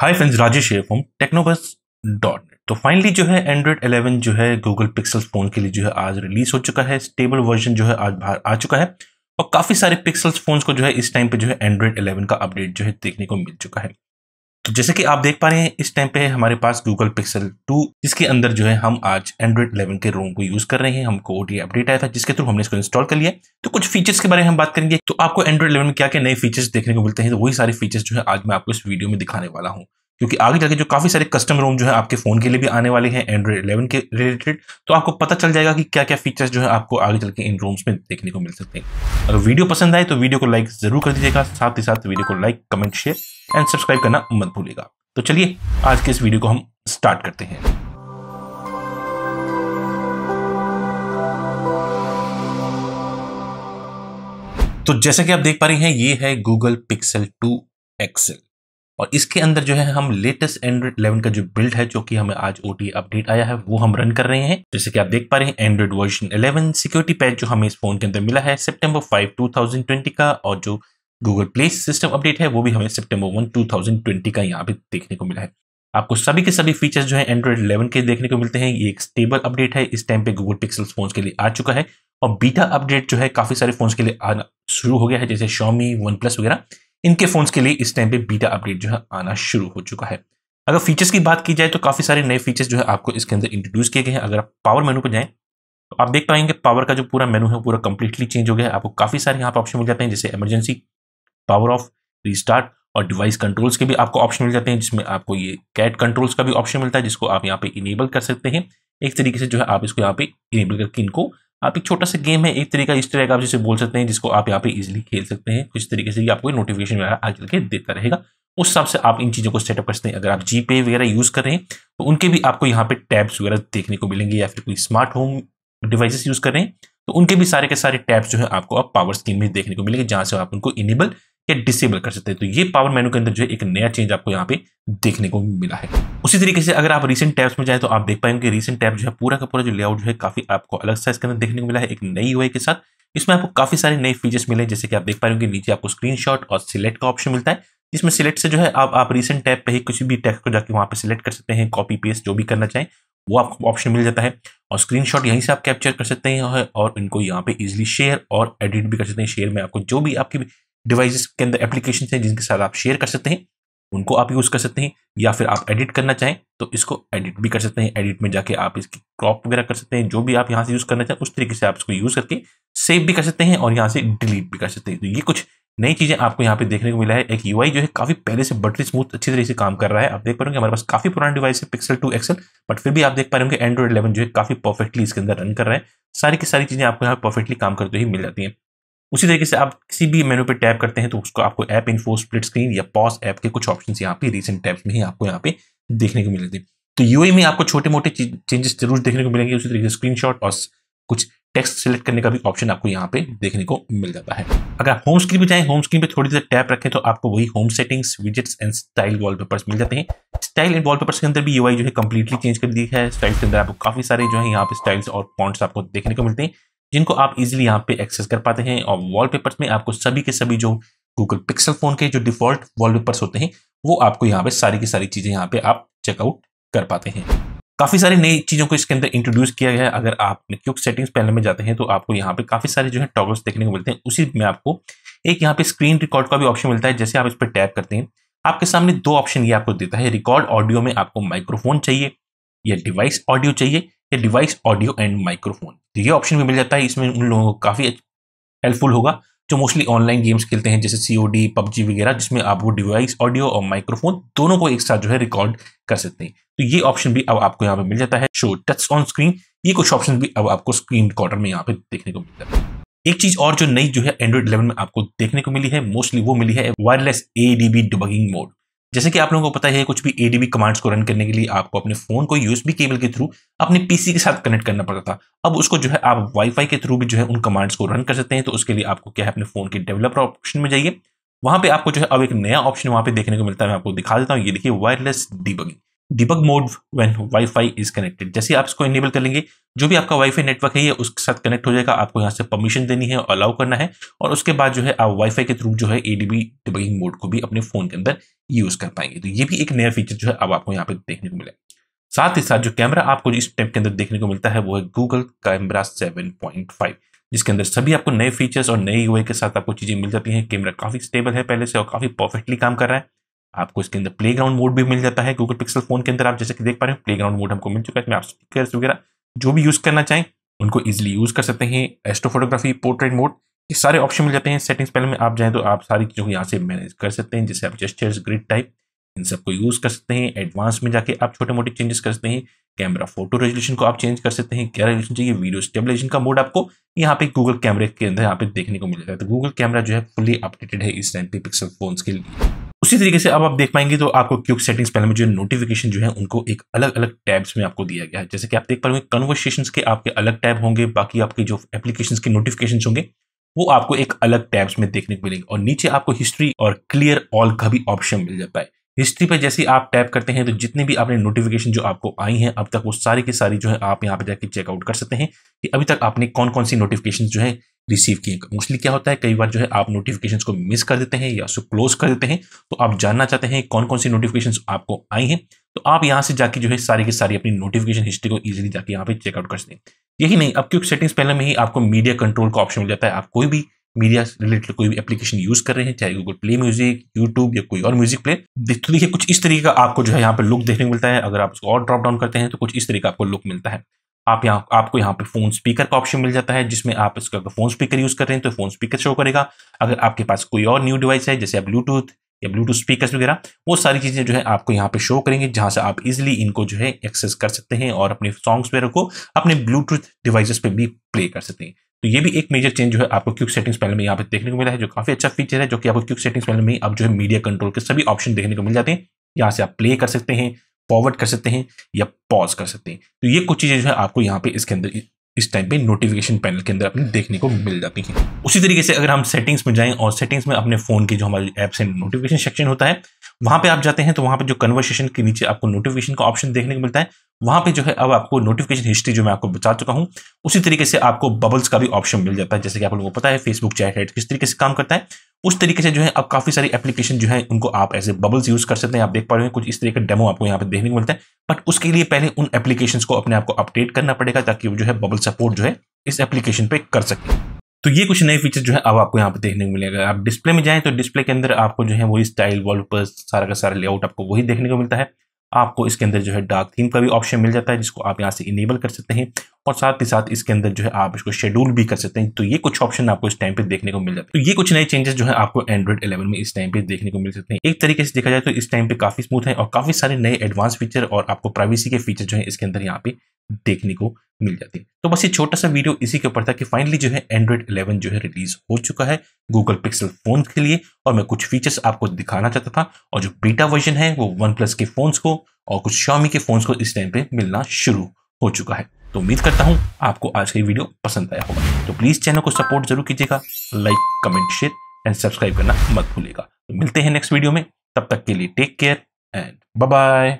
हाय friends Rajesh हूँ technobus dot net तो finally जो है एंड्रॉयड 11 जो है गूगल पिक्सल फोन के लिए जो है आज रिलीज हो चुका है स्टेबल वर्जन जो है आज बाहर आ चुका है और काफ़ी सारे पिक्सल्स फोन्स को जो है इस टाइम पे जो है एंड्रॉयड 11 का अपडेट जो है देखने को मिल चुका है तो जैसे कि आप देख पा रहे हैं इस टाइम पे हमारे पास गूगल पिक्सल 2 इसके अंदर जो है हम आज एंड्रॉइड 11 के रोम को यूज कर रहे हैं हमको ओटीआई अपडेट आया था जिसके थ्रू हमने इसको इंस्टॉल कर लिया तो कुछ फीचर्स के बारे में हम बात करेंगे तो आपको एंड्रॉइड 11 में क्या क्या नए फीचर्स देखने को मिलते हैं तो वही सारे फीचर्स जो है आज मैं आपको इस वीडियो में दिखाने वाला हूँ क्योंकि आगे जाके जो काफ़ी सारे कस्टम रोम जो है आपके फ़ोन के लिए भी आने वाले हैं एंड्रॉयड इलेवन के रिलेटेड तो आपको पता चल जाएगा कि क्या क्या फीचर्स जो है आपको आगे चल के इन रोम्स में देखने को मिल सकते हैं अगर वीडियो पसंद आए तो वीडियो को लाइक ज़रूर कर दीजिएगा साथ ही साथ वीडियो को like comment share and subscribe करना मत भूलेगा तो चलिए आज के इस वीडियो को हम स्टार्ट करते हैं तो जैसा कि आप देख पा रहे हैं ये है गूगल पिक्सल टू एक्सेल और इसके अंदर जो है हम लेटेस्ट एंड्रॉइड 11 का जो बिल्ड है जो कि हमें आज ओ अपडेट आया है वो हम रन कर रहे हैं जैसे कि आप देख पा रहे हैं एंड्रॉइड वर्जन 11 सिक्योरिटी पैच जो हमें इस फोन के अंदर मिला है सितंबर 5 2020 का और जो गूगल प्ले सिस्टम अपडेट है वो भी हमें सेप्टेम्बर वन टू का यहाँ पे देखने को मिला है आपको सभी के सभी फीचर्स जो है एंड्रॉइड इलेवन के देखने को मिलते हैं ये एक स्टेबल अपडेट है इस टाइम पे गूगल पिक्सल फोन के लिए आ चुका है और बीटा अपडेट जो है काफ़ी सारे फोन के लिए आना शुरू हो गया है जैसे शॉमी वन प्लस वगैरह इनके फोन्स के लिए इस टाइम पे बीटा अपडेट जो है आना शुरू हो चुका है अगर फीचर्स की बात की जाए तो काफ़ी सारे नए फीचर्स जो है आपको इसके अंदर इंट्रोड्यूस किए गए हैं अगर आप पावर मेनू पर जाएं तो आप देख पाएंगे पावर का जो पूरा मेनू है पूरा कंप्लीटली चेंज हो गया है आपको काफ़ी सारे यहाँ पर ऑप्शन मिल जाते हैं जैसे इमरजेंसी पावर ऑफ रिस्टार्ट और डिवाइस कंट्रोल्स के भी आपको ऑप्शन मिल जाते हैं जिसमें आपको ये कैट कंट्रोल्स का भी ऑप्शन मिलता है जिसको आप यहाँ पे इनेबल कर सकते हैं एक तरीके से जो है आप इसको यहाँ पे इनेबल करके इनको आप एक छोटा सा गेम है एक तरीका इस तरह का आप जिसे बोल सकते हैं जिसको आप यहाँ पे इजिली खेल सकते हैं कुछ तरीके से आपको नोटिफिकेशन वगैरह आगे करके देता रहेगा उस हिसाब से आप इन चीज़ों को सेटअप कर सकते हैं अगर आप जी वगैरह यूज़ कर रहे हैं तो उनके भी आपको यहाँ पे टैब्स वगैरह देखने को मिलेंगे या फिर कोई स्मार्ट होम डिवाइसेस यूज़ कर रहे हैं तो उनके भी सारे के सारे टैब्स जो है आपको अब पावर स्क्रीन में देखने को मिलेंगे जहाँ से आप उनको इनेबल या डिसेबल कर सकते हैं तो ये पावर मेनू के अंदर जो है एक नया चेंज आपको यहाँ पे देखने को मिला है उसी तरीके से अगर आप रिसेंट टैब्स में जाए तो आप देख पाएंगे रिसेंट टैब जो है पूरा का पूरा जो लेआउट जो है काफी आपको अलग साइज के अंदर देखने को मिला है एक नई वे के साथ इसमें आपको काफी सारे नए फीचर्स मिले जैसे कि आप देख पाएंगे नीचे आपको स्क्रीन और सिलेक्ट का ऑप्शन मिलता है जिसमें सिलेक्ट से जो है आप आप रिसेंट टैब पे ही कुछ भी टैक्स को जाके वहाँ पे सिलेक्ट कर सकते हैं कॉपी पेस्ट जो भी करना चाहें वो आपको ऑप्शन मिल जाता है और स्क्रीनशॉट यहीं से आप कैप्चर कर सकते हैं और इनको यहाँ पे इजिली शेयर और एडिट भी कर सकते हैं शेयर में आपको जो भी आपकी डिवाइसेस के अंदर एप्लीकेशन हैं जिनके साथ आप शेयर कर सकते हैं उनको आप यूज़ कर सकते हैं या फिर आप एडिट करना चाहें तो इसको एडिट भी कर सकते हैं एडिट में जाके आप इसकी क्रॉप वगैरह कर सकते हैं जो भी आप यहाँ से यूज़ करना चाहें उस तरीके से आप इसको यूज़ करके सेव भी कर सकते हैं और यहाँ से डिलीट भी कर सकते हैं तो ये कुछ नई चीज़ें आपको यहाँ पे देखने को मिला है एक यूआई जो है काफ़ी पहले से बटरी स्मूथ अच्छी तरीके से काम कर रहा है आप देख पा रहे हमारे पास काफ़ी पुराना डिवाइस है पिक्सल टू एक्सल बट फिर भी आप देख पा रहे होंगे एंड्रॉइड इलेवन जो है काफ़ी परफेक्टली इसके अंदर रन कर रहे हैं सारी की सारी चीज़ें आपको यहाँ परफेक्टली काम करते हुए मिल जाती हैं उसी तरीके से आप किसी भी मेनू पे टैप करते हैं तो उसको आपको ऐप इन्फो स्प्लिट स्क्रीन या पॉज ऐप के कुछ ऑप्शन यहाँ पे रिसेंट टैप्स में ही आपको यहाँ पे देखने को मिलेंगे तो यू में आपको छोटे मोटे चेंजेस जरूर देखने को मिलेंगे उसी तरीके से स्क्रीनशॉट और कुछ टेक्स्ट सेलेक्ट करने का भी ऑप्शन आपको यहाँ पे देखने को मिल जाता है अगर आप होम स्क्रीन पे जाएं होम स्क्रीन पे थोड़ी देर टैप रखें तो आपको वही home settings widgets and style wallpapers मिल जाते हैं स्टाइल एंड वॉलपेपर्स के अंदर भी यूआई जो है कंप्लीटली चेंज कर दी है स्टाइल के अंदर आपको काफी सारे जो है यहाँ पे स्टाइल्स और पॉइंट्स आपको देखने को मिलते हैं जिनको आप इजीली यहाँ पे एक्सेस कर पाते हैं और वॉलपेपर्स में आपको सभी के सभी जो गूगल पिक्सल फ़ोन के जो डिफ़ॉल्ट वॉलपेपर्स होते हैं वो आपको यहाँ पे सारी की सारी चीज़ें यहाँ पे आप चेकआउट कर पाते हैं काफ़ी सारी नई चीज़ों को इसके अंदर इंट्रोड्यूस किया गया है अगर आप क्यूक सेटिंग्स पहले में जाते हैं तो आपको यहाँ पे काफ़ी सारे जो है टॉगल्स देखने को मिलते हैं उसी में आपको एक यहाँ पे स्क्रीन रिकॉर्ड का भी ऑप्शन मिलता है जैसे आप इस पर टैप करते हैं आपके सामने दो ऑप्शन ये आपको देता है रिकॉर्ड ऑडियो में आपको माइक्रोफोन चाहिए या डिवाइस ऑडियो चाहिए या डिवाइस ऑडियो एंड माइक्रोफोन तो ये ऑप्शन भी मिल जाता है इसमें उन लोगों को काफ़ी हेल्पफुल होगा जो मोस्टली ऑनलाइन गेम्स खेलते हैं जैसे सी ओ डी पबजी वगैरह जिसमें आप वो डिवाइस ऑडियो और माइक्रोफोन दोनों को एक साथ जो है रिकॉर्ड कर सकते हैं तो ये ऑप्शन भी अब आपको यहाँ पे मिल जाता है शो टच ऑन स्क्रीन ये कुछ ऑप्शन भी अब आपको स्क्रीन रिकॉर्डर में यहाँ पे देखने को मिलता है एक चीज और जो नई जो है एंड्रॉइड इलेवन में आपको देखने को मिली है मोस्टली वो मिली है wireless A D B debugging mode जैसे कि आप लोगों को पता है कुछ भी एडीबी कमांड्स को रन करने के लिए आपको अपने फोन को यूएसबी केबल के थ्रू अपने पीसी के साथ कनेक्ट करना पड़ता था अब उसको जो है आप वाईफाई के थ्रू भी जो है उन कमांड्स को रन कर सकते हैं तो उसके लिए आपको क्या है अपने फोन के डेवलपर ऑप्शन में जाइए वहां पर आपको जो है अब एक नया ऑप्शन वहां पर देखने को मिलता है मैं आपको दिखा देता हूँ ये देखिए wireless debugging debug mode wi wifi is connected जैसे आप इसको इनेबल कर लेंगे जो भी आपका वाईफाई नेटवर्क है ये उसके साथ कनेक्ट हो जाएगा आपको यहाँ से परमिशन देनी है और अलाउ करना है और उसके बाद जो है आप वाईफाई के थ्रू जो है एडीबी डिबगिंग मोड को भी अपने फोन के अंदर यूज कर पाएंगे तो ये भी एक नया फीचर जो है अब आपको यहाँ पे देखने को मिला है साथ ही साथ जो कैमरा आपको इस टाइप के अंदर देखने को मिलता है वो है Google camera seven point five जिसके अंदर सभी आपको नए फीचर्स और नए वे के साथ आपको चीज़ें मिल जाती हैं कैमरा काफ़ी स्टेबल है पहले से और काफ़ी परफेक्टली काम कर रहा है आपको इसके अंदर प्ले ग्राउंड मोड भी मिल जाता है गूगल पिक्सल फोन के अंदर आप जैसे कि देख पा रहे हो प्ले ग्राउंड मोड हमको मिल चुका है इसमें आप स्पीकर वगैरह जो भी यूज़ करना चाहें उनको इजिली यूज़ कर सकते हैं एस्ट्रो फोटोग्राफी पोर्ट्रेट मोड ये सारे ऑप्शन मिल जाते हैं सेटिंग्स पहले में आप जाएँ तो आप सारी चीज़ों को यहाँ से मैनेज कर सकते हैं जैसे आप जेस्टर्स ग्रिड टाइप इन सबको यूज़ कर सकते हैं एडवांस में जाके आप छोटे मोटे चेंजेस कर सकते हैं कैमरा फोटो रेजोल्यूशन को आप चेंज कर सकते हैं क्या रेजोल्यूशन चाहिए वीडियो स्टेबलाइजेशन का मोड आपको यहाँ पे गूगल कैमरे के अंदर यहाँ पे देखने को मिल जाता है तो गूगल कैमरा जो है फुली अपडेटेड है इस टाइम पे पिक्सल फोन के लिए उसी तरीके से अब आप देख पाएंगे तो आपको क्यूक सेटिंग्स पैनल में जो नोटिफिकेशन जो है उनको एक अलग अलग टैब्स में आपको दिया गया है जैसे कि आप देख पाएंगे कन्वर्सेशन के आपके अलग टैब होंगे बाकी आपके जो एप्लीकेशन के नोटिफिकेशन होंगे वो आपको एक अलग टैब्स में देखने को मिलेंगे और नीचे आपको हिस्ट्री और क्लियर ऑल का भी ऑप्शन मिल जाता है हिस्ट्री पर जैसे आप टैप करते हैं तो जितने भी आपने नोटिफिकेशन जो आपको आई हैं अब तक वो सारी की सारी जो है आप यहाँ पे जाके चेकआउट कर सकते हैं कि अभी तक आपने कौन कौन सी नोटिफिकेशन जो है रिसीव किएगा मोस्टली क्या होता है कई बार जो है आप नोटिफिकेशंस को मिस कर देते हैं या उसको क्लोज कर देते हैं तो आप जानना चाहते हैं कौन कौन सी नोटिफिकेशंस आपको आई हैं तो आप यहाँ से जाके जो है सारी की सारी अपनी नोटिफिकेशन हिस्ट्री को इजीली जाके यहाँ पे चेकआउट कर सकते हैं यही नहीं अब क्योंकि सेटिंग्स पहले में ही आपको मीडिया कंट्रोल का ऑप्शन मिल जाता है आप कोई भी मीडिया रिलेटेड कोई भी एप्लीकेशन यूज कर रहे हैं चाहे गूगल प्ले म्यूजिक यूट्यूब या कोई और म्यूजिक प्ले तो देखिए कुछ इस तरीके का आपको जो है यहाँ पे लुक देखने को मिलता है अगर आप उसको और ड्रॉप डाउन करते हैं तो कुछ इस तरीके का आपको लुक मिलता है आप यहाँ आपको यहाँ पे फोन स्पीकर का ऑप्शन मिल जाता है जिसमें आप इसका अगर फोन स्पीकर यूज कर रहे हैं तो फोन स्पीकर शो करेगा अगर आपके पास कोई और न्यू डिवाइस है जैसे ब्लूटूथ या ब्लूटूथ स्पीकर वगैरह वो सारी चीज़ें जो है आपको यहाँ पे शो करेंगे जहाँ से आप इजिली इनको जो है एक्सेस कर सकते हैं और अपने सॉन्ग्स वगैरह को अपने ब्लूटूथ डिवाइसेस पे भी प्ले कर सकते हैं तो ये भी एक मेजर चेंज जो है आपको क्यूक सेटिंग्स पैनल में यहाँ पे देखने को मिला है जो काफी अच्छा फीचर है जो कि आपको क्यूक सेटिंग्स पैनल में अब जो है मीडिया कंट्रोल के सभी ऑप्शन देखने को मिल जाते हैं यहाँ से आप प्ले कर सकते हैं फॉरवर्ड कर सकते हैं या पॉज कर सकते हैं तो ये कुछ चीज़ें जो है आपको यहाँ पे इसके अंदर इस टाइम पे नोटिफिकेशन पैनल के अंदर अपने देखने को मिल जाती हैं उसी तरीके से अगर हम सेटिंग्स में जाएं और सेटिंग्स में अपने फ़ोन के जो हमारे ऐप्स से नोटिफिकेशन सेक्शन होता है वहाँ पे आप जाते हैं तो वहाँ पे जो कन्वर्सेशन के नीचे आपको नोटिफिकेशन का ऑप्शन देखने को मिलता है वहाँ पे जो है अब आपको नोटिफिकेशन हिस्ट्री जो मैं आपको बता चुका हूँ उसी तरीके से आपको बबल्स का भी ऑप्शन मिल जाता है जैसे कि आप लोगों को पता है फेसबुक चैट हेड किस तरीके से काम करता है उस तरीके से जो है अब काफ़ी सारी एप्लीकेशन जो है उनको आप ऐसे बबल्स यूज़ कर सकते हैं आप देख पा रहे हैं कुछ इस तरह का डेमो आपको यहाँ पे देखने को मिलता है बट उसके लिए पहले उन एप्लीकेशन को अपने आपको अपडेट करना पड़ेगा ताकि वो जो है बबल सपोर्ट जो है इस एप्लीकेशन पे कर सके तो ये कुछ नए फीचर जो है अब आपको यहाँ पे देखने को मिलेगा आप डिस्प्ले में जाएं तो डिस्प्ले के अंदर आपको जो है वही स्टाइल वॉल सारा का सारा लेआउट आपको वही देखने को मिलता है आपको इसके अंदर जो है डार्क थीम का भी ऑप्शन मिल जाता है जिसको आप यहाँ से इनेबल कर सकते हैं और साथ ही साथ इसके अंदर जो है आप इसको शेड्यूल भी कर सकते हैं तो ये कुछ ऑप्शन आपको इस टाइम पे देखने को मिल जाता है तो ये कुछ नए चेंजेस जो है आपको एंड्रॉइड 11 में इस टाइम पे देखने को मिल सकते हैं एक तरीके से देखा जाए तो इस टाइम पे काफी स्मूथ है और काफी सारे नए एडवांस फीचर और आपको प्राइवेसी के फीचर जो है इसके अंदर यहाँ पे देखने को मिल जाती है तो बस ये छोटा सा वीडियो इसी के ऊपर था कि फाइनली जो है एंड्रॉइड 11 जो है रिलीज हो चुका है गूगल पिक्सल फोन के लिए और मैं कुछ फीचर्स आपको दिखाना चाहता था और जो बीटा वर्जन है वो वन प्लस के फोन्स को और कुछ शॉमी के फोन्स को इस टाइम पे मिलना शुरू हो चुका है तो उम्मीद करता हूँ आपको आज का वीडियो पसंद आया होगा तो प्लीज़ चैनल को सपोर्ट जरूर कीजिएगा like comment share and subscribe करना मत भूलेगा तो मिलते हैं नेक्स्ट वीडियो में तब तक के लिए टेक केयर एंड बाय